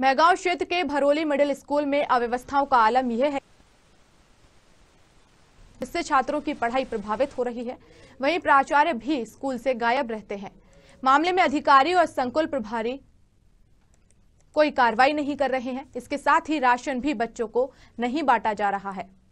महगांव क्षेत्र के भरोली middle school में अव्यवस्थाओं का आलम यह है जिससे छात्रों की पढ़ाई प्रभावित हो रही है वहीं प्राचार्य भी स्कूल से गायब रहते हैं मामले में अधिकारी और संकुल प्रभारी कोई कार्रवाई नहीं कर रहे हैं इसके साथ ही राशन भी बच्चों को नहीं बांटा जा रहा है